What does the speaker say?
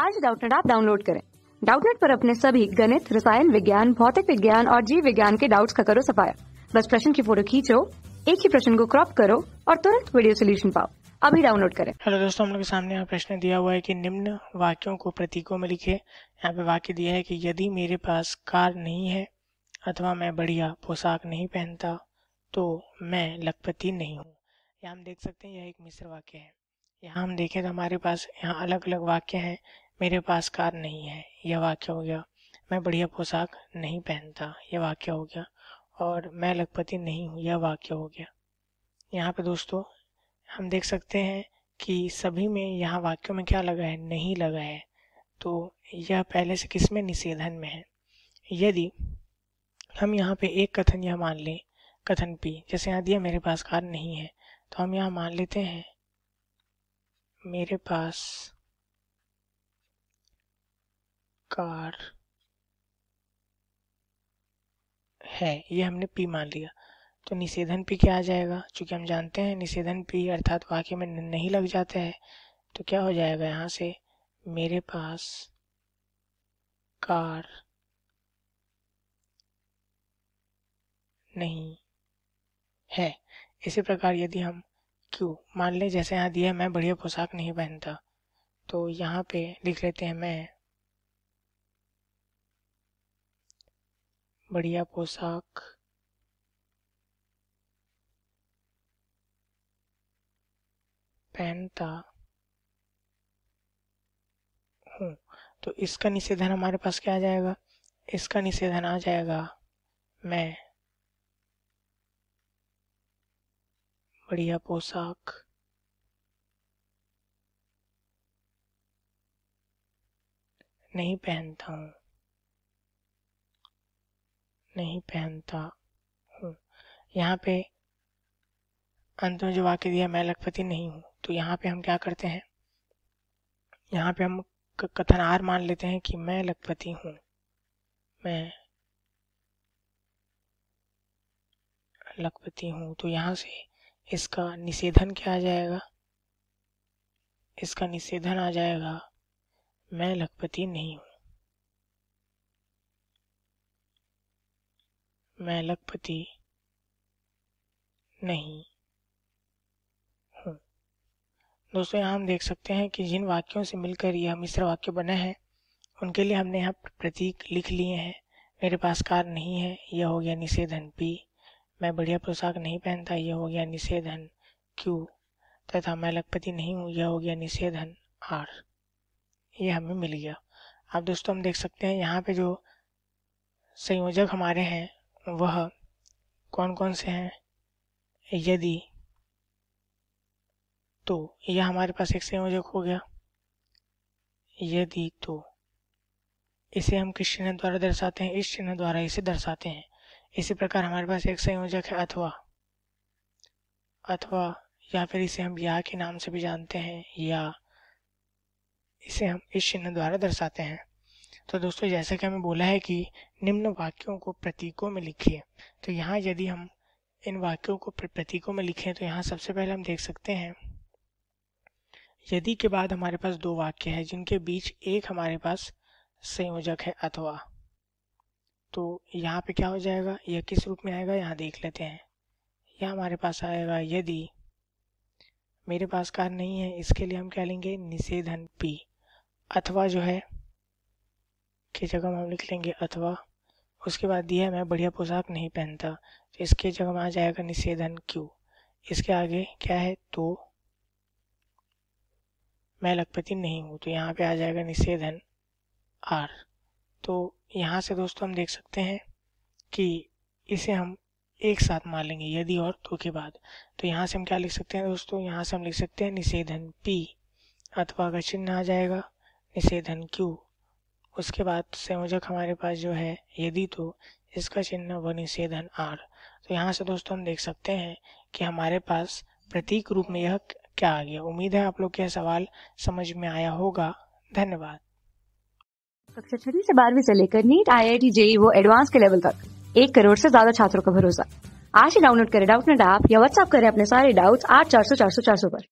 आज डाउटनेट आप डाउनलोड करें डाउटनेट पर अपने सभी गणित रसायन विज्ञान भौतिक विज्ञान और जीव विज्ञान के डाउट्स का करो सफाया बस प्रश्न की फोटो खींचो एक ही प्रश्न को क्रॉप करो और तुरंत वीडियो सोल्यूशन पाओ अभी डाउनलोड करें हेलो दोस्तों हम लोग के सामने यहाँ प्रश्न दिया हुआ है कि निम्न वाक्यों को प्रतीकों में लिखे यहाँ पे वाक्य दिया है कि यदि मेरे पास कार नहीं है अथवा मैं बढ़िया पोशाक नहीं पहनता तो मैं लखपति नहीं हूँ यहाँ हम देख सकते हैं यह एक मिश्र वाक्य है यहाँ हम देखें तो हमारे पास यहाँ अलग अलग वाक्य हैं मेरे पास कार नहीं है यह वाक्य हो गया मैं बढ़िया पोशाक नहीं पहनता यह वाक्य हो गया और मैं लखपति नहीं हूँ यह वाक्य हो गया यहाँ पे दोस्तों हम देख सकते हैं कि सभी में यहाँ वाक्यों में क्या लगा है नहीं लगा है तो यह पहले से किस में निषेधन में है यदि हम यहाँ पे एक कथन यह मान लें कथन पी जैसे यहाँ दिया मेरे पास कार नहीं है तो हम यहाँ मान लेते हैं मेरे पास प्रकार है ये हमने पी मान लिया तो निषेधन पी क्या आ जाएगा चूंकि हम जानते हैं निषेधन पी अर्थात वाक्य में नहीं लग जाता है तो क्या हो जाएगा यहाँ से मेरे पास कार नहीं है इसी प्रकार यदि हम क्यों मान लें जैसे यहाँ दिया मैं बढ़िया पोशाक नहीं पहनता तो यहाँ पे लिख लेते हैं मैं बढ़िया पोशाक पहनता हूँ तो इसका निषेधन हमारे पास क्या आ जाएगा इसका निषेधन आ जाएगा मैं बढ़िया पोशाक नहीं पहनता हूँ नहीं पहनता हूँ यहाँ पे अंत में जो वाक्य दिया मैं लखपति नहीं हूँ तो यहाँ पे हम क्या करते हैं यहाँ पे हम कथन आर मान लेते हैं कि मैं लखपति हूँ मैं लखपति हूँ तो यहाँ से इसका निषेधन क्या आ जाएगा इसका निषेधन आ जाएगा मैं लखपति नहीं हूँ मैं लखपति नहीं हूँ दोस्तों यहाँ हम देख सकते हैं कि जिन वाक्यों से मिलकर यह मिश्र वाक्य बना है उनके लिए हमने यहाँ प्रतीक लिख लिए हैं मेरे पास कार नहीं है यह हो गया निषेधन पी मैं बढ़िया पोशाक नहीं पहनता यह हो गया निषेधन क्यू तथा मैं लखपति नहीं हूँ यह हो गया निषेधन आर ये हमें मिल गया अब दोस्तों हम देख सकते हैं यहाँ पे जो संयोजक हमारे हैं वह कौन कौन से हैं यदि तो यह हमारे पास एक संयोजक हो गया यदि तो इसे हम किस चिन्ह द्वारा दर्शाते हैं इस चिन्ह द्वारा इसे दर्शाते हैं इसी प्रकार हमारे पास एक संयोजक है अथवा अथवा या फिर इसे हम या के नाम से भी जानते हैं या इसे हम इस चिन्ह द्वारा दर्शाते हैं तो दोस्तों जैसा कि हमें बोला है कि निम्न वाक्यों को प्रतीकों में लिखिए तो यहाँ यदि हम इन वाक्यों को प्रतीकों में लिखें तो यहाँ सबसे पहले हम देख सकते हैं यदि के बाद हमारे पास दो वाक्य है जिनके बीच एक हमारे पास संयोजक है अथवा तो यहाँ पे क्या हो जाएगा यह किस रूप में आएगा यहाँ देख लेते हैं यह हमारे पास आएगा यदि मेरे पास कार नहीं है इसके लिए हम क्या लेंगे निषेधन पी अथवा जो है की जगह हम लिख लेंगे अथवा उसके बाद दिया मैं बढ़िया पोशाक नहीं पहनता तो इसके जगह में आ जाएगा निषेधन क्यू इसके आगे क्या है तो मैं लखपति नहीं हूँ तो यहाँ पे आ जाएगा निषेधन आर तो यहाँ से दोस्तों हम देख सकते हैं कि इसे हम एक साथ मार लेंगे यदि और तो के बाद तो यहाँ से हम क्या लिख सकते हैं दोस्तों यहाँ से हम लिख सकते हैं निषेधन पी अथवा का चिन्ह आ जाएगा निषेधन क्यू उसके बाद संयोजक हमारे पास जो है यदि तो इसका चिन्ह व निषेधन आर तो यहाँ से दोस्तों हम देख सकते हैं कि हमारे पास प्रतीक रूप में यह क्या आ गया उम्मीद है आप लोग यह सवाल समझ में आया होगा धन्यवाद कक्षा छठी से बारहवीं से लेकर NEET I I T JEE वो एडवांस के लेवल तक एक करोड़ से ज्यादा छात्रों का भरोसा आज ही डाउनलोड करें डाउट नेट ऐप या व्हाट्सएप करें अपने सारे डाउट्स आठ चार सौ चार सौ चार सौ पर